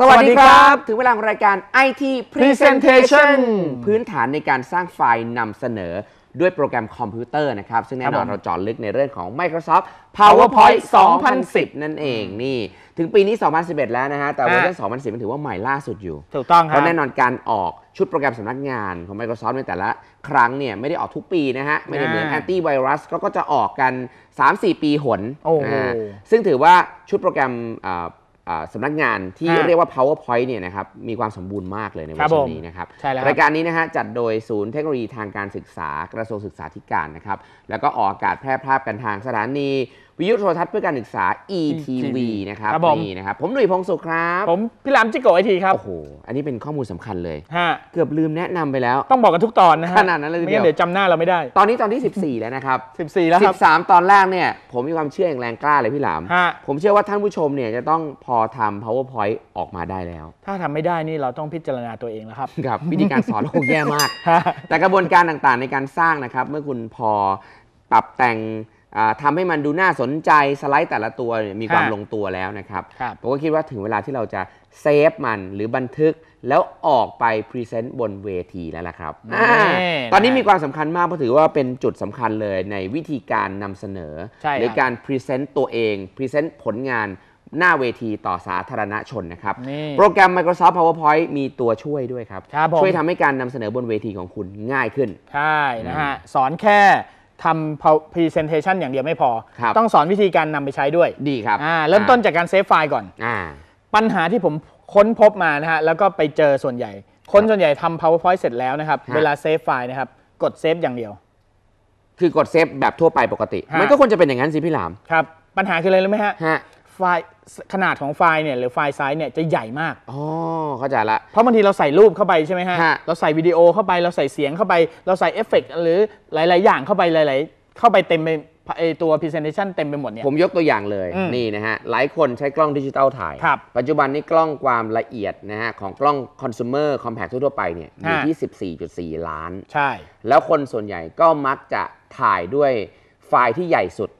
สวัสดีครับ ถึงเวลาของรายการ IT Presentation พื้นฐานในการสร้างไฟล์นำเสนอด้วยโปรแกรมคอมพิวเตอร์นะครับ ซึ่งแน่นอนเราจอดลึกในเรื่องของ Microsoft PowerPoint 2010 นั่นเองนี่ถึงปีนี้ 2011 แล้วนะฮะแต่เวอร์ชัน2010 มันถือว่าใหม่ล่าสุดอยู่ถูกต้องครับ เพราะแน่นอนการออกชุดโปรแกรมสำนักงานของ Microsoft ในแต่ละครั้งเนี่ยไม่ได้ออกทุกปีนะฮะไม่ได้เหมือนแอนตี้ไวรัสก็จะออกกัน 3-4 ปีหนซึ่งถือว่าชุดโปรแกรมสำนักงานที่เรียกว่า PowerPoint เนี่ยนะครับมีความสมบูรณ์มากเลยในเวันนี้นะครับ รายการนี้นะฮะจัดโดยศูนย์เทคโนโลยีทางการศึกษา กระทรวงศึกษาธิการนะครับแล้วก็ออกอากาศแพร่ภาพกันทางสถานีวิทยุโทรทัศน์เพื่อการศึกษา ETV นะครับรบนี่นะครับ ผมหนุ่ยพงศ์ุขครับ ผม พี่ลามจิโกไอทีครับ โอ้โห อันนี้เป็นข้อมูลสำคัญเลย ฮะ เกือบลืมแนะนำไปแล้วต้องบอกกันทุกตอนนะฮะขนาดนั้นเลยีไม่เดีงั้ยนวเดี๋ยวจำหน้าเราไม่ได้ ตอนนี้ตอนที่ 14 แล้วนะครับ 14 แล้วครับ 13 ตอนแรกเนี่ยผมมีความเชื่ออย่างแรงกล้าเลยพี่ลามฮะผมเชื่อว่าท่านผู้ชมเนี่ยจะต้องพอทำ powerpoint ออกมาได้แล้ว ถ้าทำไม่ได้นี่เราต้องพิจารณาตัวเองแล้วครับครับ วิธีการสอนเราคงแย่มากแต่กระบวนการต่างๆ ในการสร้างนะครับเมื่อคุณพอปรับแต่งทำให้มันดูน่าสนใจสไลด์แต่ละตัวมีความลงตัวแล้วนะครับ ผมก็คิดว่าถึงเวลาที่เราจะเซฟมันหรือบันทึกแล้วออกไปพรีเซนต์บนเวทีแล้วล่ะครับอตอนนี้มีความสำคัญมากเพราะถือว่าเป็นจุดสำคัญเลยในวิธีการนำเสนอ หรือการพรีเซนต์ตัวเองพรีเซนต์ผลงานหน้าเวทีต่อสาธารณชนนะครับ โปรแกรม Microsoft PowerPoint มีตัวช่วยด้วยครับช่วยทำให้การนำเสนอบนเวทีของคุณง่ายขึ้นใช่นะฮะสอนแค่ทำ presentation อย่างเดียวไม่พอ ต้องสอนวิธีการนำไปใช้ด้วยดีครับอ่าเริ่มต้นจากการเซฟไฟล์ก่อนอ่า ปัญหาที่ผมค้นพบมานะฮะแล้วก็ไปเจอส่วนใหญ่คนส่วนใหญ่ทำ powerpoint เสร็จแล้วนะครับ เวลาเซฟไฟล์นะครับ กดเซฟอย่างเดียว คือกดเซฟแบบทั่วไปปกติ มันก็ควรจะเป็นอย่างนั้นสิพี่หลาม ครับ ปัญหาคืออะไรรู้ไหมฮะไฟล์ขนาดของไฟล์เนี่ยหรือไฟล์ไซส์เนี่ยจะใหญ่มาก อ๋อเข้าใจละ เพราะบางทีเราใส่รูปเข้าไปใช่ไหมฮะฮะ เราใส่วิดีโอเข้าไปเราใส่เสียงเข้าไป เราใส่เอฟเฟกต์หรือหลายๆอย่างเข้าไปหลายๆเข้าไปเต็มไปไอตัวพรีเซนเทชันเต็มไปหมดเนี่ย ผมยกตัวอย่างเลย นี่นะฮะหลายคนใช้กล้องดิจิตอลถ่าย ปัจจุบันนี้กล้องความละเอียดนะฮะของกล้องคอน sumer compact ทั่วไปเนี่ยอยู่ที่ 14.4 ล้าน ใช่ แล้วคนส่วนใหญ่ก็มักจะถ่ายด้วยไฟล์ที่ใหญ่สุด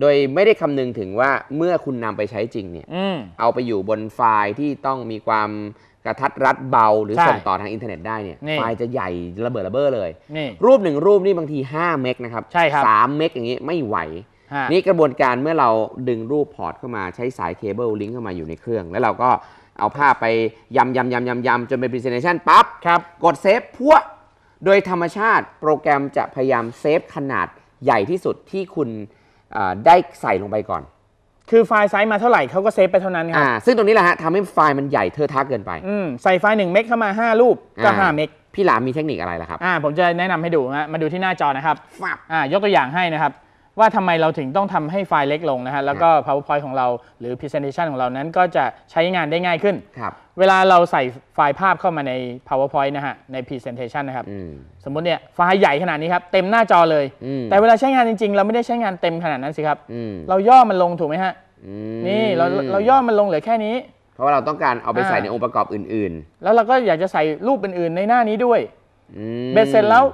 โดยไม่ได้คำนึงถึงว่าเมื่อคุณนำไปใช้จริงเนี่ยอเอาไปอยู่บนไฟล์ที่ต้องมีความกระทัดรัดเบา หรือส่งต่อทางอินเทอร์เน็ตได้เนี่ย ไฟล์จะใหญ่ระเบิดระเบ้อเลย รูปหนึ่งรูปนี่บางที5เมกนะครับใช่ครับสามเมกอย่างนี้ไม่ไหว นี่กระบวนการเมื่อเราดึงรูปพอร์ตเข้ามาใช้สายเคเบิลลิงก์เข้ามาอยู่ในเครื่อง แล้วเราก็เอาภาพไปยำยำยำยำยำจนเป็นพรีเซนเทชันปั๊บครับกดเซฟพวกโดยธรรมชาติโปรแกรมจะพยายามเซฟขนาดใหญ่ที่สุดที่คุณได้ใส่ลงไปก่อน คือไฟล์ไซส์มาเท่าไหร่เขาก็เซฟไปเท่านั้นครับ ซึ่งตรงนี้แหละฮะทำให้ไฟล์มันใหญ่เธอทักเกินไป ใส่ไฟล์หนึ่งเมกเข้ามา 5 รูปก็ 5 เมก พี่หลามมีเทคนิคอะไรล่ะครับอ่าผมจะแนะนำให้ดูฮะมาดูที่หน้าจอนะครับอ่ายกตัวอย่างให้นะครับว่าทำไมเราถึงต้องทำให้ไฟล์เล็กลงนะฮะแล้วก็ PowerPoint ของเราหรือ Presentation ของเรานั้นก็จะใช้งานได้ง่ายขึ้นครับเวลาเราใส่ไฟล์ภาพเข้ามาใน PowerPoint นะฮะใน Presentation นะครับสมมติเนี่ยไฟล์ใหญ่ขนาดนี้ครับ เต็มหน้าจอเลย แต่เวลาใช้งานจริงๆ เราไม่ได้ใช้งานเต็มขนาดนั้นสิครับ เราย่อมันลงถูกไหมฮะนี่เราเราย่อมันลงเหลือแค่นี้ เพราะว่าเราต้องการเอาไปใส่ในองค์ประกอบอื่น ๆ แล้วเราก็อยากจะใส่รูปอื่นๆในหน้านี้ด้วยเบ็ดเสร็จแล้ว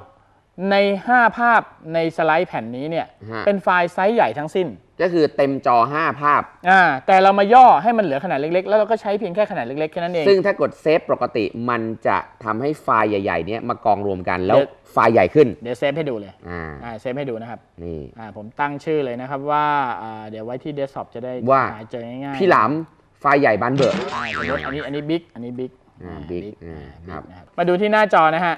ใน5ภาพในสไลด์แผ่นนี้เนี่ยเป็นไฟล์ไซส์ใหญ่ทั้งสิ้น ก็คือเต็มจอ 5 ภาพอ่าแต่เรามาย่อให้มันเหลือขนาดเล็กๆ แล้วเราก็ใช้เพียงแค่ขนาดเล็กๆแค่นั้นเอง ซึ่งถ้ากดเซฟปกติ มันจะทำให้ไฟล์ใหญ่ๆเนี้ยมากองรวมกันแล้วไฟล์ใหญ่ขึ้น เดี๋ยวเซฟให้ดูเลยอ่าเซฟให้ดูนะครับนี่อ่าผมตั้งชื่อเลยนะครับว่าอ่าเดี๋ยวไว้ที่เดสก์ท็อปจะได้ว่าเจอง่ายๆพี่หลามไฟล์ใหญ่บานเบอร์อ่าอันนี้อันนี้บิ๊กอันนี้บิ๊กบนะครับ มาดูที่หน้าจอนะฮะ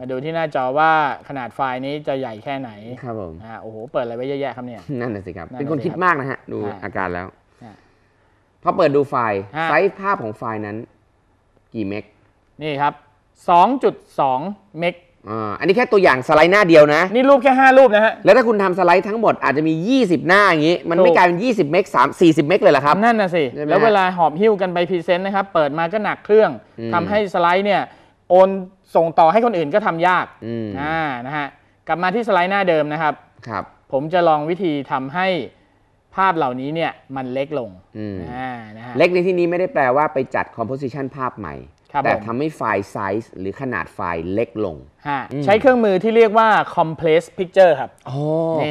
มาดูที่หน้าจอว่าขนาดไฟล์นี้จะใหญ่แค่ไหน ครับผมโอ้โห เปิดอะไรไว้เยอะแยะครับเนี่ย นั่นน่ะสิครับ เป็นคนคิดมากนะฮะ ดูอาการแล้วพอเปิดดูไฟล์ ไซส์ภาพของไฟล์นั้น กี่เมก นี่ครับ 2.2 เมกอ่า อันนี้แค่ตัวอย่างสไลด์หน้าเดียวนะ นี่รูปแค่ 5 รูปนะฮะ แล้วถ้าคุณทำสไลด์ทั้งหมด อาจจะมี 20 หน้าอย่างนี้ มันไม่กลายเป็น 20 เมกสสิบเมกเลยเหรอครับ นั่นน่ะสิ แล้วเวลาหอบหิ้วกันไปพรีเซนต์นะครับ เปิดมาก็หนักเครื่องอทํทำให้สไลด์เนี่ยโอนส่งต่อให้คนอื่นก็ทำยาก อ่า นะฮะ กลับมาที่สไลด์หน้าเดิมนะครับ ครับ ผมจะลองวิธีทำให้ภาพเหล่านี้เนี่ยมันเล็กลง อ่า นะฮะ เล็กในที่นี้ไม่ได้แปลว่าไปจัดคอมโพสิชันภาพใหม่แต่ทำให้ไฟล์ไซส์หรือขนาดไฟล์เล็กลงใช้เครื่องมือที่เรียกว่า compress picture ครับโอ้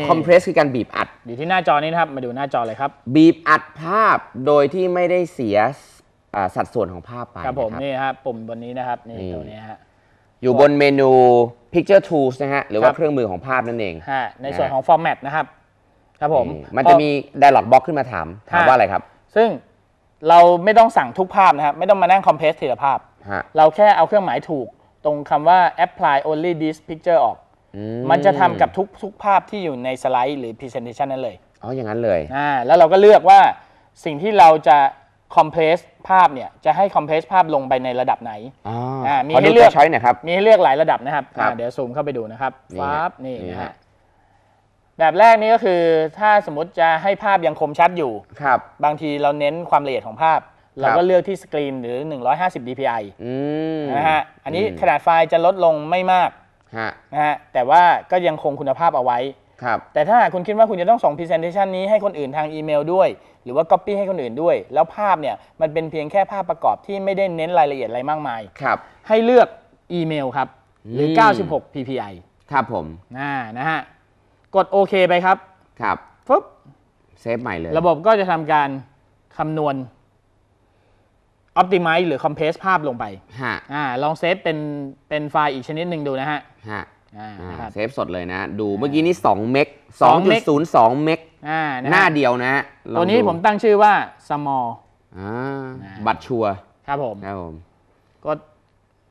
compress คือการบีบอัด อยู่ที่หน้าจอนี้นะครับ มาดูหน้าจอเลยครับ บีบอัดภาพโดยที่ไม่ได้เสียสัดส่วนของภาพไปครับผมนี่ครับปุ่มบนนี้นะครับนี่ตัวนี้ฮะอยู่บนเมนู picture tools นะฮะหรือว่าเครื่องมือของภาพนั่นเองในส่วนของ format นะครับ ครับผม มันจะมี dialog box ขึ้นมาถามถามว่าอะไรครับ ซึ่งเราไม่ต้องสั่งทุกภาพนะครับไม่ต้องมานั่งคอมเพรสทีละภาพเราแค่เอาเครื่องหมายถูก ตรงคำว่า apply only this picture ออก มันจะทำกับทุกทุกภาพที่อยู่ในสไลด์หรือ presentation นั่นเลย อ๋อ อย่างนั้นเลยอ่าแล้วเราก็เลือกว่าสิ่งที่เราจะ compress ภาพเนี่ยจะให้ compress ภาพลงไปในระดับไหนอ๋ออมีให้เลือกใช้นะครับ มีให้เลือกหลายระดับนะครับรบเดี๋ยวซูมเข้าไปดูนะครับฟาบนี่นะฮะฮะ แบบแรกนี่ก็คือ ถ้าสมมติจะให้ภาพยังคมชัดอยู่ครับบางทีเราเน้นความละเอียดของภาพเราก็เลือกที่สกรีน หรือ 150 dpi นะฮะ อันนี้ขนาดไฟล์จะลดลงไม่มากนะฮะ แต่ว่าก็ยังคงคุณภาพเอาไว้ครับแต่ถ้าคุณคิดว่าคุณจะต้องส่ง presentation นี้ให้คนอื่นทางอีเมลด้วย หรือว่า copy ให้คนอื่นด้วย แล้วภาพเนี่ยมันเป็นเพียงแค่ภาพประกอบที่ไม่ได้เน้นรายละเอียดอะไรมากมาย ครับ ให้เลือกอีเมลครับ หรือ 96 ppi ครับผมนะนะฮะ กดโอเคไปครับ ครับปุ๊บ เซฟใหม่เลย ระบบก็จะทำการคำนวณ Optimize หรือ c o m p r e s ภาพลงไปฮะอ่าลองเซฟเป็นเป็นไฟล์อีกชนิดหนึ่งดูนะฮะฮะเซฟสดเลยนะ ดูเมื่อกี้นี้2เมก2.02เมกอ่านะหน้าเดียวนะตัวนี้ผมตั้งชื่อว่า Small อ่าบัตรชัวครับผมครับผมกด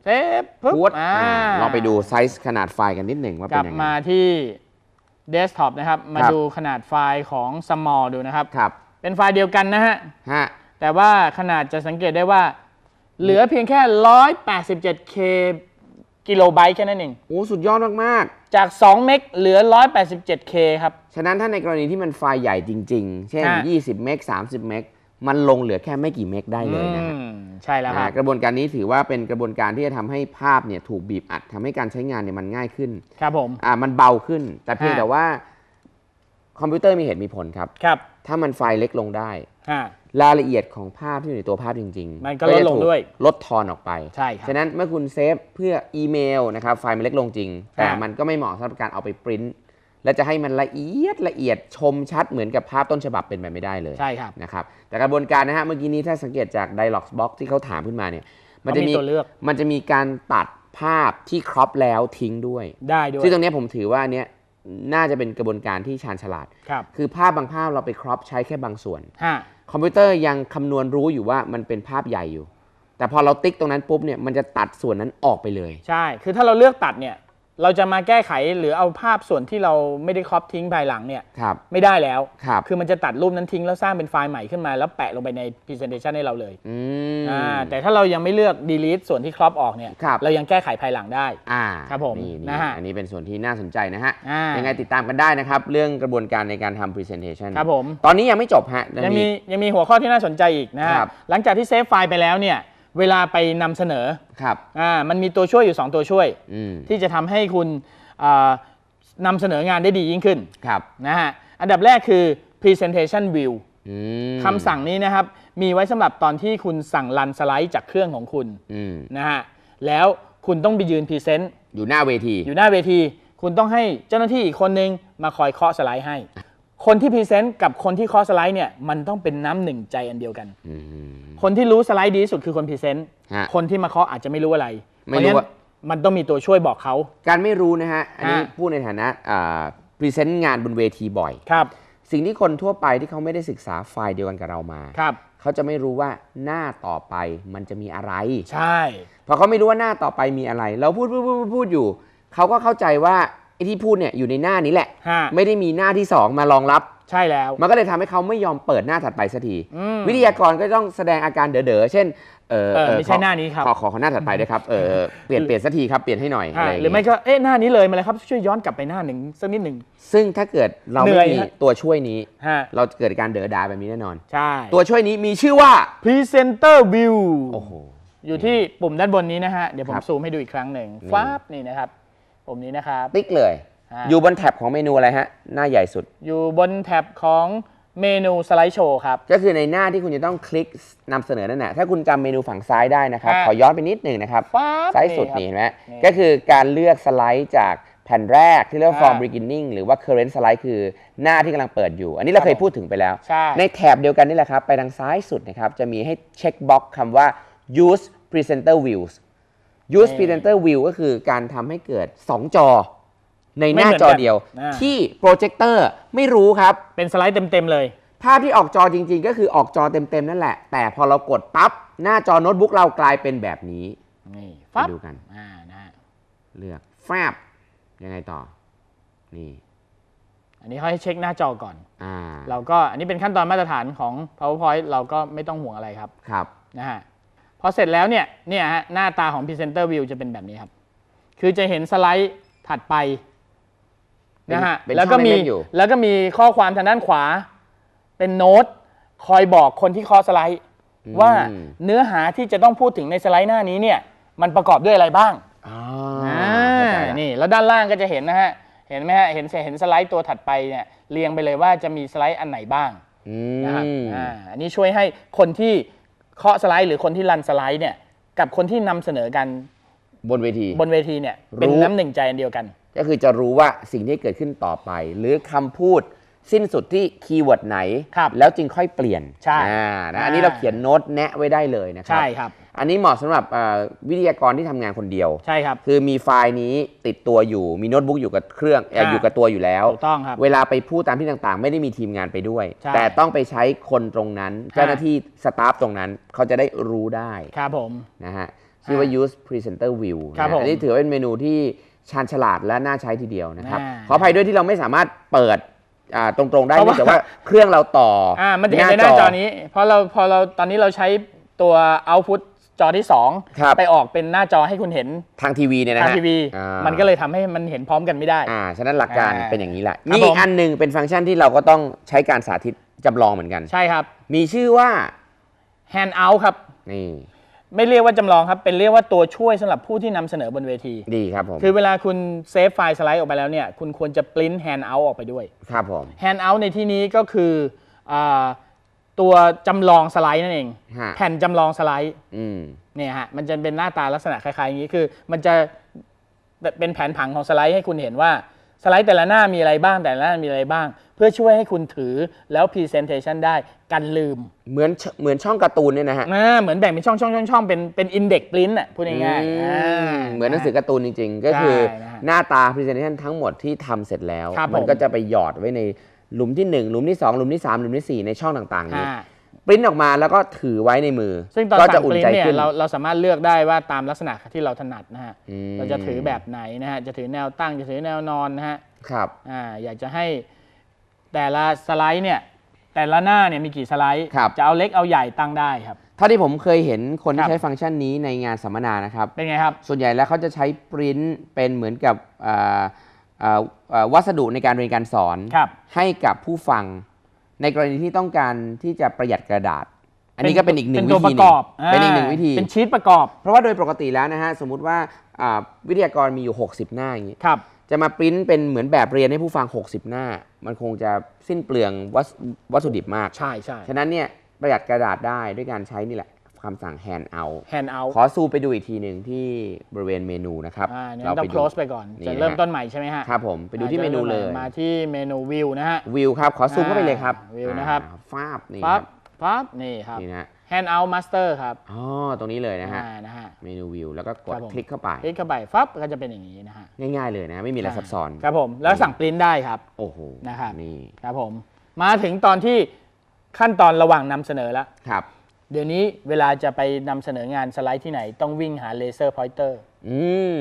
เซฟปุ๊บอ่าลองไปดูไซส์ขนาดไฟล์กันนิดหนึ่งว่าเป็นยังไงมาที่เดสก์ท็อปนะครับ มาดูขนาดไฟล์ของ Small ดูนะครับ ครับ เป็นไฟล์เดียวกันนะฮะฮะแต่ว่าขนาดจะสังเกตได้ว่า เหลือเพียงแค่ 187K กิโลไบต์แค่นั้นเองโอ้สุดยอดมาก ๆ จาก 2 เมกเหลือ 187K ครับ ฉะนั้นถ้าในกรณีที่มันไฟล์ใหญ่จริง ๆ เช่น 20 เมก 30 เมกมันลงเหลือแค่ไม่กี่เมกได้เลยนะครับใช่แล้วครับกระบวนการนี้ถือว่าเป็นกระบวนการที่จะทำให้ภาพเนี่ยถูกบีบอัดทำให้การใช้งานเนี่ยมันง่ายขึ้นครับผมอ่ามันเบาขึ้น แต่เพียงแต่ว่าคอมพิวเตอร์มีเหตุมีผลครับ ครับ ถ้ามันไฟล์เล็กลงได้ฮะรายละเอียดของภาพที่อยู่ในตัวภาพจริงๆ มันก็ลดลงด้วย ลดทอนออกไป ใช่ครับ ฉะนั้นเมื่อคุณเซฟเพื่ออีเมลนะครับไฟล์มันเล็กลงจริง แต่มันก็ไม่เหมาะสำหรับการเอาไปปริ้นและจะให้มันละเอียดละเอียดชมชัดเหมือนกับภาพต้นฉบับเป็นไปไม่ได้เลย ใช่ครับนะครับ แต่กระบวนการนะฮะเมื่อกี้นี้ถ้าสังเกตจาก Dialog Box ที่เขาถามขึ้นมาเนี่ย มันจะมีตัวเลือกมันจะมีการตัดภาพที่ครอปแล้วทิ้งด้วยได้ด้วยซึ่งตรงนี้ผมถือว่าเนี้ยน่าจะเป็นกระบวนการที่ชาญฉลาดคือภาพบางภาพเราไปครอปใช้แค่บางส่วนคอมพิวเตอร์ยังคำนวณรู้อยู่ว่ามันเป็นภาพใหญ่อยู่ แต่พอเราติ๊กตรงนั้นปุ๊บเนี่ย มันจะตัดส่วนนั้นออกไปเลย ใช่ คือถ้าเราเลือกตัดเนี่ยเราจะมาแก้ไขหรือเอาภาพส่วนที่เราไม่ได้ครอปทิ้งภายหลังเนี่ย ไม่ได้แล้วคคือมันจะตัดรูปนั้นทิ้งแล้วสร้างเป็นไฟล์ใหม่ขึ้นมา แล้วแปะลงไปใน Presentation ให้เราเลยแต่ถ้าเรายังไม่เลือก delete ส่วนที่ครอบออกเนี่ยรเรายังแก้ไขภายหลังได้ครับผมนี่นะฮะอันนี้เป็นส่วนที่น่าสนใจนะฮะยังไงติดตามกันได้นะครับเรื่องกระบวนการในการทำ presentation ครับผมตอนนี้ยังไม่จบฮะยังมียังมีหัวข้อที่น่าสนใจอีกนะฮะครับหลังจากที่เซฟไฟล์ไปแล้วเนี่ยเวลาไปนำเสนอครับอ่ามันมีตัวช่วยอยู่ 2 ตัวช่วยที่จะทำให้คุณนำเสนองานได้ดียิ่งขึ้นครับนะฮะ อันดับแรกคือ presentation view คำสั่งนี้นะครับ มีไว้สำหรับตอนที่คุณสั่งลันสไลด์จากเครื่องของคุณนะฮะ แล้วคุณต้องไปยืนพรีเซนต์อยู่หน้าเวที อยู่หน้าเวที คุณต้องให้เจ้าหน้าที่อีกคนนึงมาคอยเคาะสไลด์ให้คนที่พรีเซนต์กับคนที่เคอสไลด์เนี่ยมันต้องเป็นน้ำหนึ่งใจอันเดียวกัน คนที่รู้สไลด์ดีที่สุดคือคนพรีเซนต์คนที่มาเคาะอาจจะไม่รู้อะไรไม่รู้าะนั้นว่ามันต้องมีตัวช่วยบอกเขาการไม่รู้นะฮะอันนี้พูดในฐานะพรีเซนต์งานบนเวทีบ่อยครับสิ่งที่คนทั่วไปที่เขาไม่ได้ศึกษาไฟล์เดียวกันกับเรามาครับเขาจะไม่รู้ว่าหน้าต่อไปมันจะมีอะไร ใช่ พอเขาไม่รู้ว่าหน้าต่อไปมีอะไร เราพูดพูดพูดพูดอยู่ เขาก็เข้าใจว่าไอ้ที่พูดเนี่ยอยู่ในหน้านี้แหละไม่ได้มีหน้าที่สองมารองรับใช่แล้ว มันก็เลยทำให้เขาไม่ยอมเปิดหน้าถัดไปสักที วิทยากรก็ต้องแสดงอาการเด๋อๆ เช่นเออไม่ใช่หน้านี้ครับขอขอหน้าถัดไปด้วยครับเออเปลี่ยนเปลี่ยนสักทีครับเปลี่ยนให้หน่อยอะไรหรือไม่ก็เอ๊ะหน้านี้เลยมาเลยครับช่วยย้อนกลับไปหน้าหนึ่งสักนิดหนึ่ง ซึ่งถ้าเกิดเราไม่มีตัวช่วยนี้ เราเกิดการเด๋อดาแบบนี้แน่นอนใช่ตัวช่วยนี้มีชื่อว่า Presenter View โอ้โหอยู่ที่ปุ่มด้านบนนี้นะฮะเดี๋ยวผมซูมให้ดูอีกครั้งหนึ่งฟ้าบนี่นะครับปุ่มนี้นะครับติ๊กเลยออยู่บนแท็บของเมนูอะไรฮะหน้าใหญ่สุด อยู่บนแท็บของเมนู สไลด์โชว์ครับ ก็คือในหน้าที่คุณจะต้องคลิกนำเสนอนั่นแหละถ้าคุณจำเมนูฝั่งซ้ายได้นะครับอขอย้อนไปนิดหนึ่งนะครับ ซ้ายสุดนี่เห็นครับไหมก็คือการเลือกสไลด์จากแผ่นแรกที่เรียกว่าอร์ form beginning หรือว่า current slide คือหน้าที่กำลังเปิดอยู่ อันนี้เราเคยพูดถึงไปแล้วใในแถบเดียวกันนี่แหละครับไปทางซ้ายสุดนะครับจะมีให้เช็คบ็อกคำว่า use presenter views US ป r e s น n t e r View ก็คือการทำให้เกิด 2 จอ ในหน้าจอเดียวที่โปรเจคเตอร์ไม่รู้ครับ เป็นสไลด์เต็ม ๆ เลย ภาพที่ออกจอจริงๆ ก็คือออกจอเต็ม ๆ นั่นแหละแต่พอเรากดปั๊บหน้าจอโน้ตบุ๊กเรากลายเป็นแบบนี้ นี่ไปดูกันอ่านะเลือกแฟบยังไงต่อนี่อันนี้เขาให้เช็คหน้าจอก่อนอ่าเราก็อันนี้เป็นขั้นตอนมาตรฐานของ PowerPoint เราก็ไม่ต้องห่วงอะไรครับครับนะฮะพอเสร็จแล้วเนี่ยเนี่ยฮะหน้าตาของ Presenter View จะเป็นแบบนี้ครับ คือจะเห็นสไลด์ถัดไปนะฮะแล้วก็มีแล้วก็มีข้อความทางด้านขวา เป็นโน้ตคอยบอกคนที่คอสไลด์ ว่าเนื้อหาที่จะต้องพูดถึงในสไลด์หน้านี้ เนี่ย มันประกอบด้วยอะไรบ้างนี่แล้วด้านล่างก็จะเห็นนะฮะเห็นไหมฮะเห็นเห็นสไลด์ตัวถัดไปเนี่ย เรียงไปเลยว่าจะมีสไลด์อันไหนบ้างนะครับออันนี้ช่วยให้คนที่เคาะสไลด์หรือคนที่รันสไลด์เนี่ยกับคนที่นำเสนอกันบนเวทีบนเวทีเนี่ยเป็นน้น้ำหนึ่งใจเดียวกัน ก็คือจะรู้ว่าสิ่งที่เกิดขึ้นต่อไป หรือคำพูดสิ้นสุดที่คีย์เวิร์ดไหน แล้วจึงค่อยเปลี่ยนใช่อันนี้เราเขียนโน้ตแนะไว้ได้เลยนะครับใช่ครับอันนี้เหมาะสำหรับวิทยากรที่ทำงานคนเดียว ใช่ครับ คือมีไฟล์นี้ติดตัวอยู่มีโน้ตบุ๊กอยู่กับเครื่องออยู่กับตัวอยู่แล้วถูกต้องครับ เวลาไปพูดตามที่ต่างๆ ไม่ได้มีทีมงานไปด้วย แต่ต้องไปใช้คนตรงนั้น เจ้าหน้าที่สตาฟตรงนั้นเขาจะได้รู้ได้ ครับผม นะฮะชื่อว่า use presenter view อันนี้ถือเป็นเมนูที่ชาญฉลาดและน่าใช้ทีเดียวนะครับขออภัยด้วยที่เราไม่สามารถเปิดตรงๆได้เพราะว่าเครื่องเราต่ออมันจะเห็นในหน้าจอนี้ เพราะเราพอเราตอนนี้เราใช้ตัว output จอที่2ไปออกเป็นหน้าจอให้คุณเห็นทางทีวีเนี่ยนะทางทีวีมันก็เลยทำให้มันเห็นพร้อมกันไม่ได้อ่าฉะนั้นหลักการเป็นอย่างนี้แหละ มีอันหนึ่งเป็นฟังก์ชันที่เราก็ต้องใช้การสาธิตจำลองเหมือนกัน ใช่ครับ มีชื่อว่า hand out ครับนี่ไม่เรียกว่าจำลองครับ เป็นเรียกว่าตัวช่วยสำหรับผู้ที่นำเสนอบนเวทีดีครับผมคือเวลาคุณเซฟไฟล์สไลด์ออกไปแล้วเนี่ย คุณควรจะปริ้น hand out ออกไปด้วยครับผม hand out ในที่นี้ก็คืออาตัวจำลองสไลด์นั่นเอง แผ่นจำลองสไลด์อืเนี่ยฮะมันจะเป็นหน้าตาลักษณะคล้ายๆอย่างนี้คือ มันจะเป็นแผนผังของสไลด์ให้คุณเห็นว่าสไลด์แต่ละหน้ามีอะไรบ้างแต่ละหน้ามีอะไรบ้าง เพื่อช่วยให้คุณถือแล้วพรีเซนเทชันได้กันลืม เหมือนเหมือนช่องการ์ตูนเนี่ยนะฮะอ่าเหมือนแบ่งเป็นช่องช่องช่องช่องเป็นเป็นอินเด็กปริ้นอ่ะพูดง่ายๆอ่าเหมือนหนังสือการ์ตูนจริง ๆ ก็คือหน้าตาพรีเซนเทชันทั้งหมดที่ทำเสร็จแล้ว มันก็จะไปหยอดไว้ในหลุมที่ 1 หลุมที่ 2 หลุมที่ 3 หลุมที่ 4 ในช่องต่างๆนี้ปริ้นออกมาแล้วก็ถือไว้ในมือ ซึ่งตอนก็จะอุ่นใจขึ้นเราเราสามารถเลือกได้ว่าตามลักษณะที่เราถนัดนะฮะ เราจะถือแบบไหนนะฮะ จะถือแนวตั้งจะถือแนวนอนนะฮะ ครับ อ่า อยากจะให้แต่ละสไลด์เนี่ยแต่ละหน้าเนี่ยมีกี่สไลด์ จะเอาเล็กเอาใหญ่ตั้งได้ครับเท่าที่ผมเคยเห็นคนคที่ใช้ฟังก์ชันนี้ในงานสัมมนานะครับ เป็นไงครับ ส่วนใหญ่แล้วเขาจะใช้ปริ้นเป็นเหมือนกับอ่าวัสดุในการเรียนการสอน ให้กับผู้ฟังในกรณีที่ต้องการที่จะประหยัดกระดาษ อันนี้ก็เป็นอีกหนึ่งวิธีเป็นอีกหนึ่งวิธีเป็นชีตประกอบ เพราะว่าโดยปกติแล้วนะฮะ สมมุติว่าวิทยากรมีอยู่ 60 หน้าอย่างนี้จะมาปริ้นเป็นเหมือนแบบเรียนให้ผู้ฟัง 60 หน้า มันคงจะสิ้นเปลืองวัสดุดิบมากใช่ใช่ฉะนั้นเนี่ยประหยัดกระดาษได้ด้วยการใช้นี่แหละคำสั่ง hand out hand out ขอซูไปดูอีกทีหนึ่งที่บริเวณเมนูนะครับ เราต้อง close ไปก่อนนจะเริ่มต้นใหม่ใช่ไหมฮะ ครับผม ไปดูที่เมนูเลย มาที่เมนูวิวนะฮะ วิวครับ ขอซูเข้าไปเลยครับ วิวนะครับฟาบนี่คัรับฟาบนี่ครับนี่นะ hand out master ครับ อ๋อ ตรงนี้เลยนะฮะ เมนูวิว แล้วก็กดคลิกเข้าไป คลิกเข้าไป ฟับก็จะเป็นอย่างนี้นะฮะ ง่ายๆเลยนะไม่มีอะไรซับซ้อน ครับผม แล้วสั่งปริ้นได้ครับ โอ้โห นะครับนี่ครับผม มาถึงตอนที่ขั้นตอนระหว่างนำเสนอแล้วครับเดี๋ยวนี้เวลาจะไปนำเสนองานสไลด์ที่ไหนต้องวิ่งหาเลเซอร์พอยเตอร์อืม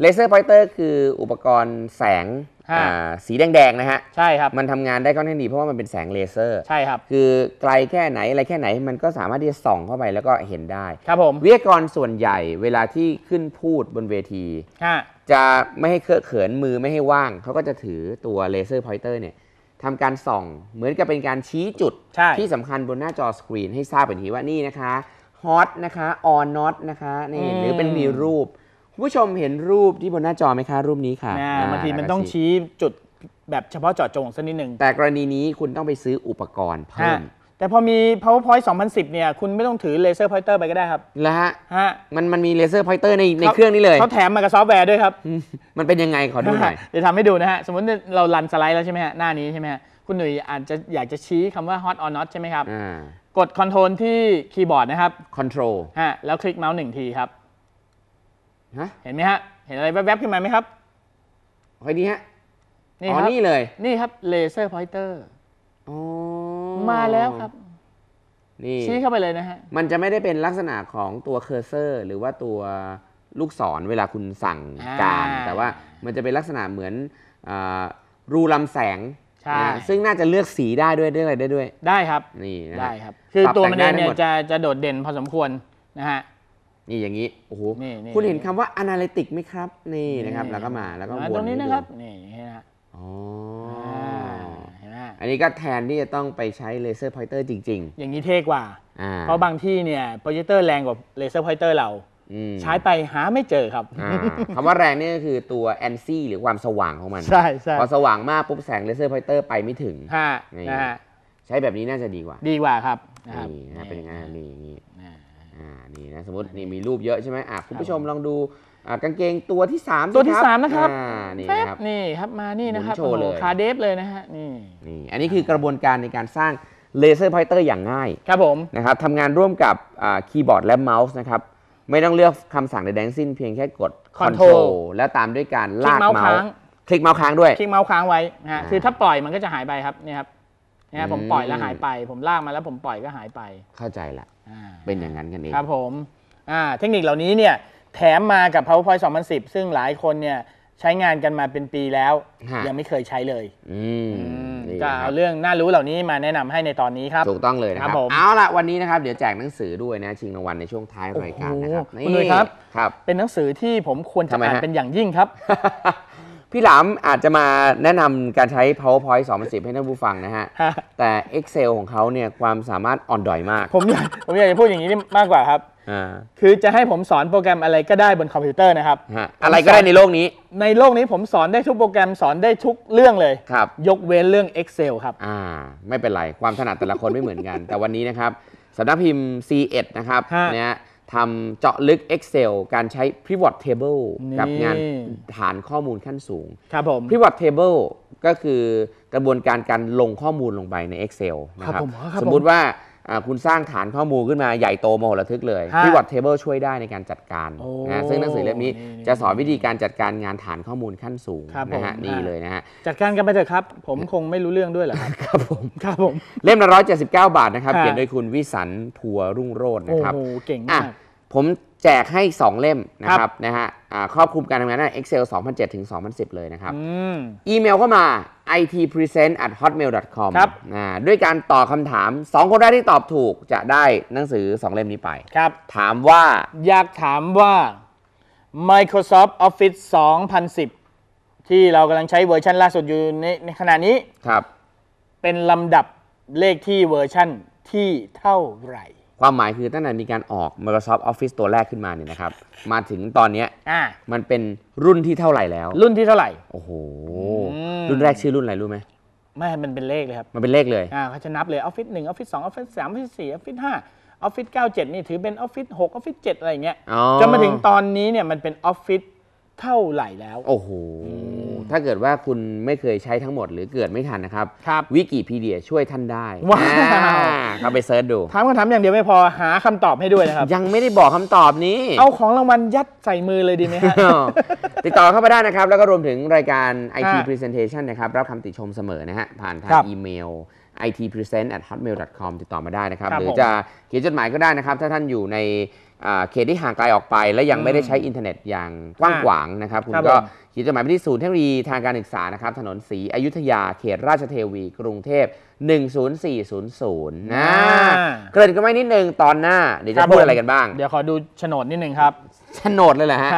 เลเซอร์พอยเตอร์คืออุปกรณ์แสงสีแดงๆนะฮะ ใช่ครับ มันทำงานได้ก็อนข้ดีเพราะว่ามันเป็นแสงเลเซอร์ใช่ครับ คือไกลแค่ไหนอะไรแค่ไหนมันก็สามารถที่จะส่องเข้าไปแล้วก็เห็นได้ ครับผมวิทยกรส่วนใหญ่เวลาที่ขึ้นพูดบนเวที จะไม่ให้เคอะเขินมือไม่ให้ว่างเขาก็จะถือตัวเลเซอร์พอยเตอร์เนี่ยทำการส่องเหมือนกับเป็นการชี้จุดที่สำคัญบนหน้าจอสกรีนให้ทราบเป็นทีว่านี่นะคะฮอตนะคะออนน็อตนะคะนี่หรือเป็นมีรูป คุณผู้ชมเห็นรูปที่บนหน้าจอไหมคะ รูปนี้ค่ะบางทีมันต้องชี้จุดแบบเฉพาะเจาะจงสักนิดหนึ่งแต่กรณีนี้คุณต้องไปซื้ออุปกรณ์เพิ่มแต่พอมี PowerPoint 2010 เนี่ย คุณไม่ต้องถือเลเซอร์พอยเตอร์ไปก็ได้ครับ แล้วฮะฮะมันมันมีเลเซอร์พอยเตอร์ในในเครื่องนี้เลยเขาแถมมากับซอฟต์แวร์ด้วยครับ มันเป็นยังไงขอดูหน่อยเดี๋ยวทำให้ดูนะฮะ สมมติเราลันสไลด์แล้วใช่ไหมฮะ หน้านี้ใช่ไหมฮะ คุณหนุ่ยอาจจะอยากจะชี้คำว่า hot or not ใช่ไหมครับกด Control ที่คีย์บอร์ดนะครับ Control ฮะ แล้วคลิกเมาส์หนึ่งทีครับเห็นไหมฮะ เห็นอะไรแวบๆขึ้นมาไหมครับไอยนี่ฮะนี่ครับนี่เลยนี่ครับเลเซอร์พอยเตอร์อ๋อมาแล้วครับ นี่ชี้เข้าไปเลยนะฮะ มันจะไม่ได้เป็นลักษณะของตัวเคอร์เซอร์ หรือว่าตัวลูกศรเวลาคุณสั่งการ แต่ว่ามันจะเป็นลักษณะเหมือนอรูลำแสงใช่ซึ่งน่าจะเลือกสีได้ด้วยได้วยอะไรได้ด้วย ได้ครับ นี่นะได้ครับคือตัวมันเนี่ยจะจะโดดเด่นพอสมควรนะฮะนี่อย่างนี้โอ้โหคุณเห็นคำว่า analytic ไหมครับ นี่นะครับ แล้วก็มาแล้วก็วนตรงนี้นะครับนี่นะฮะอ๋ออันนี้ก็แทนที่จะต้องไปใช้เลเซอร์พอยเตอร์จริง ๆ อย่างนี้เท่กว่า เพราะบางที่เนี่ยโปรเจคเตอร์แรงกว่าเลเซอร์พอยเตอร์เรา ใช้ไปหาไม่เจอครับาคำว่าแรงนี่ก็คือตัวแอนซี่หรือความสว่างของมัน ใช่ใช่พอสว่างมากปุ๊บแสงเลเซอร์พอยเตอร์ไปไม่ถึงใช่ใช้แบบนี้น่าจะดีกว่า ดีกว่าครับนี่นะเป็นงนี่อย่างนี้่นี่นะสมมตินี่มีรูปเยอะใช่ไหมคุณผู้ชมลองดูกางเกงตัวที่สามตัวที่สามนะครับนี่ครับนี่ครับมานี่นะครับโชว์เลยคาเดฟเลยนะฮะนี่นี่อันนี้คือกระบวนการในการสร้างเลเซอร์พอยเตอร์อย่างง่ายครับผมนะครับทำงานร่วมกับคีย์บอร์ดและเมาส์นะครับไม่ต้องเลือกคำสั่งใดแดงสิ้นเพียงแค่กดคอนโทรลแล้วตามด้วยการลากคลิกเมาส์ค้างคลิกเมาส์ค้างด้วย คลิกเมาส์ค้างไว้นะฮะคือถ้าปล่อยมันก็จะหายไปครับนี่ครับนี่ผมปล่อยแล้วหายไป ผมลากมาแล้วผมปล่อยก็หายไปเข้าใจละอ่าเป็นอย่างนั้นกันเองครับผมอ่าเทคนิคเหล่านี้เนี่ยแถมมากับ PowerPoint 2010 ซึ่งหลายคนเนี่ยใช้งานกันมาเป็นปีแล้ว ยังไม่เคยใช้เลยจะเอาเรื่องน่ารู้เหล่านี้มาแนะนำให้ในตอนนี้ครับถูกต้องเลยนะครัรบผมเอาละวันนี้นะครับเดี๋ยวแจกหนังสือด้วยนะ ชิงรางวัลในช่วงท้ายรายการนะครับคุณดนุ่ยครับครับ เป็นหนังสือที่ผมควรจะทำอ่านเป็นอย่างยิ่งครับ พี่หลามอาจจะมาแนะนำการใช้ PowerPoint 2010ให้ท่านผู้ฟังนะฮะแต่ Excel ของเขาเนี่ยความสามารถอ่อนด้อยมากผมอยากผมอยากจะพูดอย่างนี้มากกว่าครับคือจะให้ผมสอนโปรแกรมอะไรก็ได้บนคอมพิวเตอร์นะครับ อะไรก็ได้ในโลกนี้ ในโลกนี้ผมสอนได้ทุกโปรแกรมสอนได้ทุกเรื่องเลยครับยกเว้นเรื่อง Excel ครับอ่าไม่เป็นไรความถนัดแต่ละคนไม่เหมือนกันแต่วันนี้นะครับสำนักพิมพ์ C1 นะครับเนี่ยทำเจาะลึก Excel การใช้ Pivot Table กับงานฐานข้อมูลขั้นสูงครับผม Pivot Table ก็คือกระบวนการการลงข้อมูลลงไปใน Excel นะครับสมมุติว่าคุณสร้างฐานข้อมูลขึ้นมาใหญ่โตมโหฬารทึกเลยที่วัดเทเบิลช่วยได้ในการจัดการนะซึ่งหนังสือเล่มนี้จะสอนวิธีการจัดการงานฐานข้อมูลขั้นสูงนะฮะนี่เลยนะฮะจัดการกันไปเถอะครับ ผมคงไม่รู้เรื่องด้วยหรอครับผมครับผมเล่มละดสิบาทนะครับเขียนโดยคุณวิสันทัวรุ่งโรจน์นะครับโอ้โหเก่งมากผมแจกให้ 2 เล่มนะครับนะฮะครอบคลุมการทำงานใน Excel 2007 ถึง 2010 เลยนะครับอีเมลเข้ามา itpresent hotmail com ครับด้วยการตอบคำถาม 2 คนแรกที่ตอบถูกจะได้หนังสือ 2 เล่มนี้ไปครับ ถามว่า อยากถามว่า Microsoft Office 2010 ที่เรากำลังใช้เวอร์ชันล่าสุดอยู่ในในขณะนี้ครับ เป็นลำดับเลขที่เวอร์ชันที่เท่าไหร่ความหมายคือ ตั้งแต่มีการออก Microsoft Office ตัวแรกขึ้นมาเนี่ยนะครับมาถึงตอนนี้อ่ามันเป็นรุ่นที่เท่าไหร่แล้ว รุ่นที่เท่าไหร่โอ้โหรุ่นแรกชื่อรุ่นอะไรรู้ไหมไม่มันเป็นเลขเลยครับมันเป็นเลขเลยอ่าเขาจะนับเลย Office หนึ่ง c e 2 o f f สอง3 o f f i c สาม f f i c e 5สี่ i c e 97ห้าเก้าเจ็ดนี่ถือเป็น Office หก f f i c e 7เจ็ดอะไรเงี้ยอ๋อจนมาถึงตอนนี้เนี่ยมันเป็น Office เท่าไหร่แล้ว โอ้โห ถ้าเกิดว่าคุณไม่เคยใช้ทั้งหมดหรือเกิดไม่ทันนะครับครับวิกิพีเดียช่วยท่านได้ ว้าวเราไปเซิร์ชดู ถามคำถามอย่างเดียวไม่พอหาคำตอบให้ด้วยนะครับ ยังไม่ได้บอกคำตอบนี้ เอาของรางวัลยัดใส่มือเลยดีไหมครับติดต่อเข้ามาได้นะครับ แล้วก็รวมถึงรายการ IT อที Presentation นะครับ รับคำติชมเสมอนะฮะ ผ่านทางอีเมล itpresent@hotmail.com ติดต่อมาได้นะครับรบหรือจะเขียนจดหมายก็ได้นะครับ ถ้าท่านอยู่ในเขตที่ห่างไกลออกไปและยังไม่ได้ใช้อินเทอร์เน็ตอย่างกว้างขวางนะครับคุณก็เขียนจดหมายไปที่ศูนย์เทคโนโลยีทางการศึกษานะครับ ถนนศรีอยุธยาเขตราชเทวี กรุงเทพ10400นะเกริ่นก็ไม่นิดนึง ตอนหน้า เดี๋ยวจะพูดอะไรกันบ้าง เดี๋ยวขอดูโฉนดนิดนึงครับโฉนดเลยเหรอฮะ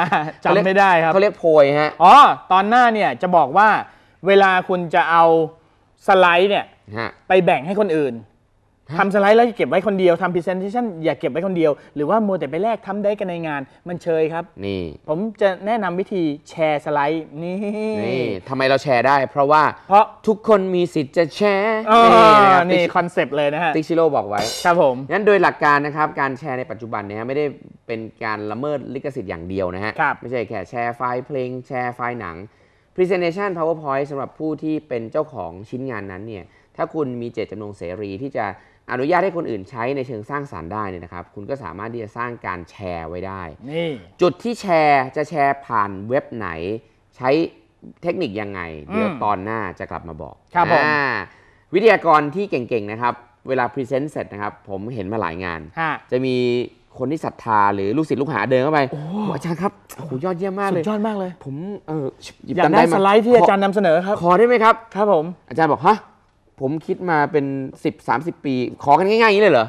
จำไม่ได้ครับเขาเรียกโพยฮะอ๋อตอนหน้าเนี่ยจะบอกว่าเวลาคุณจะเอาสไลด์เนี่ยไปแบ่งให้คนอื่นทำสไลด์แล้วเก็บไว้คนเดียวทำพรีเซนเทชันอย่าเก็บไว้คนเดียวหรือว่าโมแต่ไปแลกทำได้กันในงานมันเชยครับ นี่ ผมจะแนะนำวิธีแชร์สไลด์ นี่นี่ทำไมเราแชร์ได้ เพราะว่าเพราะทุกคนมีสิทธิ์จะแชร์อ๋อนี่คอนเซปต์เลยนะฮะ ติชิโร่บอกไว้ครับผมงั้นโดยหลักการนะครับ การแชร์ในปัจจุบันเนี่ยไม่ได้เป็นการละเมิดลิขสิทธิ์อย่างเดียวนะฮะครับไม่ใช่แค่แชร์ไฟล์เพลงแชร์ไฟล์หนัง Presentation PowerPoint สำหรับผู้ที่เป็นเจ้าของชิ้นงานนั้น เนี่ยถ้าคุณมีเจตจำนงเสรีที่จะอนุญาตให้คนอื่นใช้ในเชิงสร้างสารรค์ได้เนี่ยนะครับ คุณก็สามารถที่จะสร้างการแชร์ไว้ได้ นี่ จุดที่แชร์จะแชร์ผ่านเว็บไหน ใช้เทคนิคยังไง เดี๋ยวตอนหน้าจะกลับมาบอกครับผมวิทยากรที่เก่งๆนะครับ เวลาพรีเซนต์เสร็จนะครับ ผมเห็นมาหลายงาน จะมีคนที่ศรัทธาหรือลูกศิษย์ลูกหาเดินเข้าไปอาจารย์ครับโอ้ยอดเยี่ยมมากเลยสุดยอดมากเลยผมเอออยากได้สไลด์ที่อาจารย์นำเสนอครับขอได้ไหมครับครับผมอาจารย์บอกฮะผมคิดมาเป็น 10 30 ปี ขอกันง่ายๆอย่างนี้เลยเหรอ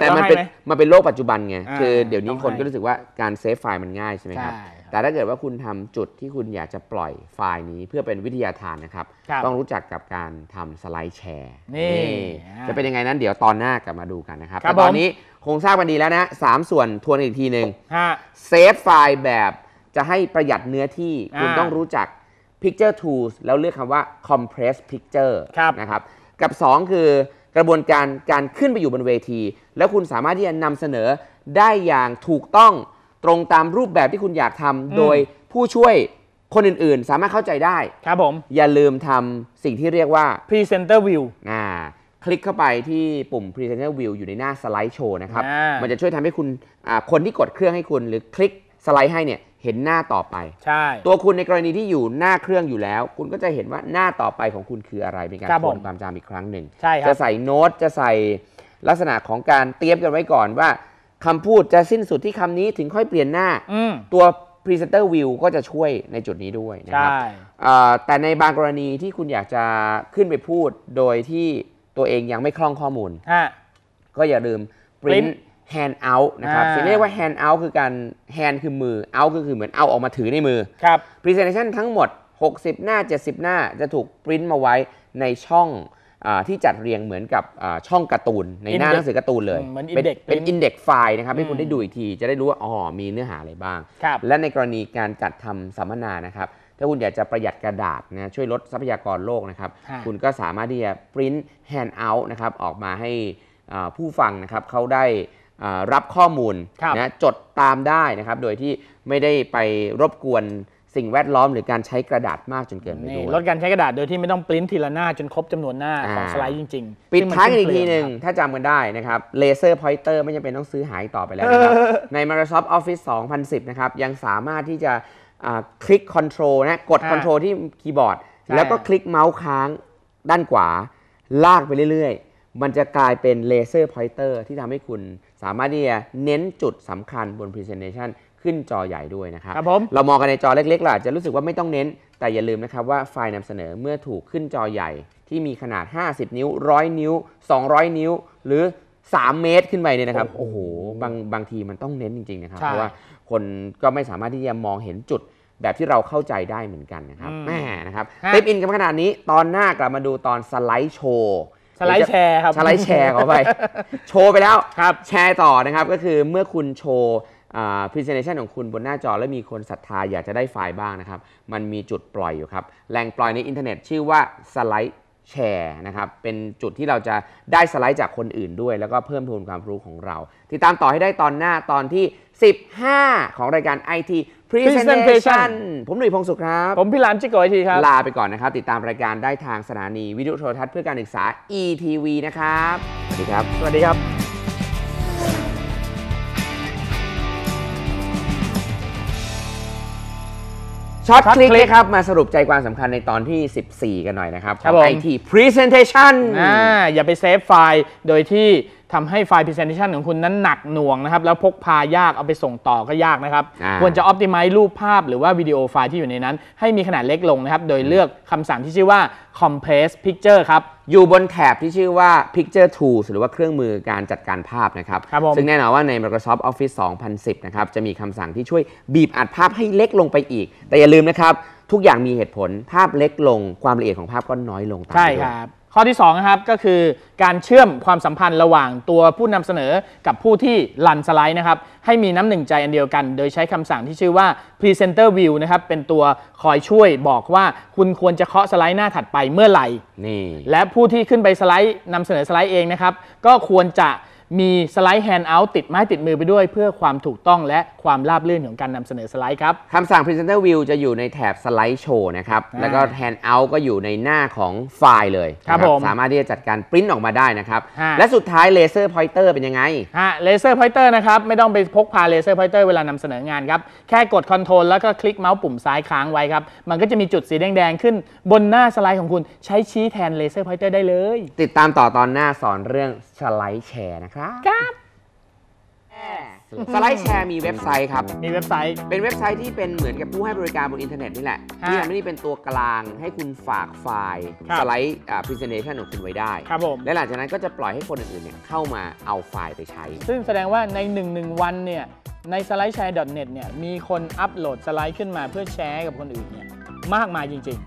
แต่มันเป็นมันเป็นโลกปัจจุบันไง คือเดี๋ยวนี้คนก็รู้สึกว่าการเซฟไฟล์มันง่ายใช่ไหมครับ แต่ถ้าเกิดว่าคุณทำจุดที่คุณอยากจะปล่อยไฟล์นี้เพื่อเป็นวิทยาทานนะครับรบต้องรู้จักกับการทำสไลด์แชร์นี่ จะเป็นยังไงนั้นเดี๋ยวตอนหน้ากลับมาดูกันนะครับรบแต่ตอนนี้คงทราบกันดีแล้วนะสามส่วนทวนอีกทีหนึ่งเซฟไฟล์แบบจะให้ประหยัดเนื้อที่คุณต้องรู้จัก Picture Tools แล้วเลือกคำว่า compress picture รนะครับกับ 2 คือกระบวนการการขึ้นไปอยู่บนเวที แล้วคุณสามารถที่จะนำเสนอได้อย่างถูกต้องตรงตามรูปแบบที่คุณอยากทำ โดยผู้ช่วยคนอื่น ๆ สามารถเข้าใจได้ ครับผม อย่าลืมทำสิ่งที่เรียกว่า presenter view อ่า คลิกเข้าไปที่ปุ่ม presenter view อยู่ในหน้าสไลด์โชว์นะครับ มันจะช่วยทำให้คุณคนที่กดเครื่องให้คุณ หรือคลิกสไลด์ให้เนี่ยเห็นหน้าต่อไป ใช่ ตัวคุณในกรณีที่อยู่หน้าเครื่องอยู่แล้ว คุณก็จะเห็นว่าหน้าต่อไปของคุณคืออะไรเป็นการทวนความจำอีกครั้งหนึ่ง ใช่ครับ จะใส่โน้ตจะใส่ลักษณะของการเตรียมกันไว้ก่อนว่าคำพูดจะสิ้นสุดที่คำนี้ถึงค่อยเปลี่ยนหน้าตัว Presenter View ก็จะช่วยในจุดนี้ด้วยนะคใช่รับแต่ในบางกรณีที่คุณอยากจะขึ้นไปพูด โดยที่ตัวเองยังไม่คล่องข้อมูลก็อย่าลืมปริ้น Print hand out นะครับสิ่งีเรียกว่า hand out คือการ hand คือมือ out ก็คือเหมือนเอาออกมาถือในมือ ครับ presentation ทั้งหมด 60 หน้า 70 หน้าจะถูกปริ้นมาไว้ในช่องที่จัดเรียงเหมือนกับช่องการ์ตูนในหน้าหนังสือการ์ตูนเลย เป็นอินเด็กไฟล์นะครับ ให้คุณได้ดูอีกทีจะได้รู้ว่าอ๋อมีเนื้อหาอะไรบ้าง และในกรณีการจัดทำสัมมนานะครับ ถ้าคุณอยากจะประหยัดกระดาษนะช่วยลดทรัพยากรโลกนะครับคุณก็สามารถที่จะปริ้นแฮนด์เอาท์นะครับออกมาให้ผู้ฟังนะครับเขาได้รับข้อมูลนะจดตามได้นะครับ โดยที่ไม่ได้ไปรบกวนสิ่งแวดล้อมหรือการใช้กระดาษมากจนเกินไปด้วยลดการใช้กระดาษ โดยที่ไม่ต้องปริ้นทีละหน้าจนครบจำนวนหน้าของสไลด์จริงๆ ปิดท้ายอีกทีหนึ่ง ถ้าจำกันได้นะครับ เลเซอร์พอยเตอร์ไม่จำเป็นต้องซื้อหายต่อไปแล้วใน Microsoft Office 2010 นะครับ ยังสามารถที่จะคลิกคอนโทรลนะ กดคอนโทรลที่คีย์บอร์ด แล้วก็คลิกเมาส์ค้างด้านขวา ลากไปเรื่อยๆ มันจะกลายเป็นเลเซอร์พอยเตอร์ที่ทำให้คุณสามารถที่จะเน้นจุดสำคัญบน Presentation ขึ้นจอใหญ่ด้วยนะครับครับผมเรามองกันในจอเล็กๆล่ะจะรู้สึกว่าไม่ต้องเน้นแต่อย่าลืมนะครับว่าไฟล์นำเสนอเมื่อถูกขึ้นจอใหญ่ที่มีขนาด 50 นิ้ว 100 นิ้ว 200 นิ้วหรือ 3 เมตรขึ้นไปเนี่ยนะครับ โอ้โหบางบางทีมันต้องเน้นจริงๆนะครับเพราะว่าคนก็ไม่สามารถที่จะมองเห็นจุดแบบที่เราเข้าใจได้เหมือนกันนะครับแม่นะครับติปอินกันขนาดนี้ตอนหน้ากลับมาดูตอนสไลด์โชว์สไลด์แชร์ครับ สไลด์แชร์เขาไป โชว์ไปแล้ว ครับ แชร์ต่อนะครับ ก็คือเมื่อคุณโชว์พรีเซนเทชันของคุณบนหน้าจอและมีคนศรัทธาอยากจะได้ไฟล์บ้างนะครับ มันมีจุดปล่อยอยู่ครับแหล่งปล่อยในอินเทอร์เน็ต ชื่อว่าสไลด์แชร์นะครับ เป็นจุดที่เราจะได้สไลด์จากคนอื่นด้วย แล้วก็เพิ่มพูนความรู้ของเรา ติดตามต่อให้ได้ตอนหน้าตอนที่15 ของรายการ IT Presentation ผมหนุ่ยพงศุขครับ ผมพี่หลามจิโกอทีครับ ลาไปก่อนนะครับ ติดตามรายการได้ทางสถานี วิทยุโทรทัศน์เพื่อการศึกษา ETV นะครับ สวัสดีครับ สวัสดีครับช็อตคลิกนะครับ มาสรุปใจความสำคัญในตอนที่ 14 กันหน่อยนะครับ ของ IT Presentation อย่าไปเซฟไฟล์โดยที่ทำให้ไฟล์ Presentation ของคุณนั้นหนัก หน่วงนะครับแล้วพกพายาก เอาไปส่งต่อก็ยากนะครับ ควรจะ Optimize รูปภาพ หรือว่าวิดีโอไฟล์ที่อยู่ในนั้น ให้มีขนาดเล็กลงนะครับ โดยเลือกคำสั่งที่ชื่อว่า Compress Picture ครับอยู่บนแถบที่ชื่อว่า Picture Tools หรือว่าเครื่องมือการจัดการภาพนะครับรบซึ่งแน่นอนว่าใน Microsoft Office 2010นะครับจะมีคำสั่งที่ช่วยบีบอัดภาพให้เล็กลงไปอีก แต่อย่าลืมนะครับ ทุกอย่างมีเหตุผลภาพเล็กลง ความละเอียดของภาพก็น้อยลงตามใช่ครับข้อที่2นะครับก็คือการเชื่อมความสัมพันธ์ระหว่างตัวผู้นำเสนอกับผู้ที่ลันสไลด์นะครับให้มีน้ำหนึ่งใจอันเดียวกัน โดยใช้คำสั่งที่ชื่อว่า presenter view นะครับเป็นตัวคอยช่วยบอกว่า คุณควรจะเคาะสไลด์หน้าถัดไปเมื่อไหร่นี่และผู้ที่ขึ้นไปสไลด์นำเสนอสไลด์เองนะครับ ก็ควรจะมีสไลด์แฮนด์เอาท์ติดไม้ติดมือไปด้วยเพื่อความถูกต้องและความราบรื่นของการนำเสนอสไลด์ครับคำสั่ง Presenter View จะอยู่ในแถบสไลด์โชว์นะครับแล้วก็แฮนด์เอาท์ก็อยู่ในหน้าของไฟล์เลยครับสามารถที่จะจัดการปริ้นออกมาได้นะครับและสุดท้ายเลเซอร์พอยเตอร์เป็นยังไงฮะเลเซอร์พอยเตอร์นะครับไม่ต้องไปพกพาเลเซอร์พอยเตอร์เวลานำเสนองานครับแค่กดคอนโทรลแล้วก็คลิกเมาส์ปุ่มซ้ายค้างไว้ครับมันก็จะมีจุดสีแดงๆขึ้น บนหน้าสไลด์ของคุณใช้ชี้แทนเลเซอร์พอยเตอร์ได้เลย ติดตามต่อตอนหน้าสอนเรื่องสไลด์แชร์นะครับครับครับสไลด์แชร์มีเว็บไซต์ครับ มีเว็บไซต์เป็นเว็บไซต์ที่เป็นเหมือนกับผู้ให้บริการบนอินเทอร์เน็ตนี่แหละ ที่ทำไห้นี่เป็นตัวกลางให้คุณฝากไฟล์สไลด์พรีเซนเทชันของคุณไว้ได้ ครับผมและหลังจากนั้นก็จะปล่อยให้คนอื่นๆเนี่ยเข้ามาเอาไฟล์ไปใช้ ซึ่งแสดงว่าใน1งวันเนี่ย ใน s l i d e s ดอทเน็ตเนี่ยมีคนอัปโหลดสไลด์ขึ้นมาเพื่อแชร์ กับคนอื่นเนี่ยมากมายจริง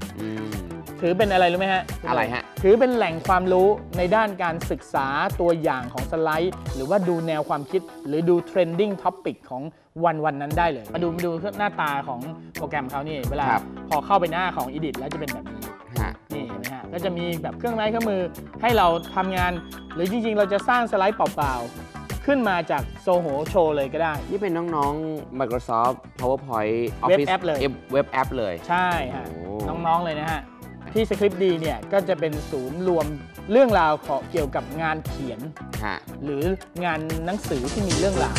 ๆ ถือเป็นอะไรรู้ไหมฮะ อะไรฮะ ถือเป็นแหล่งความรู้ในด้านการศึกษาตัวอย่างของสไลด์ หรือว่าดูแนวความคิดหรือดูเทรนดิ้งท็อปิกของวันวัน ๆ นั้นได้เลย มาดูมาดูหน้าตาของโปรแกรมเขานี่ เวลาพอเข้าไปหน้าของ Edit แล้วจะเป็นแบบนี้นี่เห็นไหมฮะ ก็จะมีแบบเครื่องไม้เครื่องมือให้เราทำงาน หรือจริง ๆเราจะสร้างสไลด์เปล่าขึ้นมาจากโซโหโชว์เลยก็ได้นี่เป็นน้องๆ Microsoft PowerPoint Office เว็บแอปเลยเว็บแอปเลย ใช่ฮะน้องๆ เลยนะฮะ ที่สคริปต์ดีเนี่ยก็จะเป็นศูนย์รวมเรื่องราวของเกี่ยวกับงานเขียน หรืองานหนังสือที่มีเรื่องราว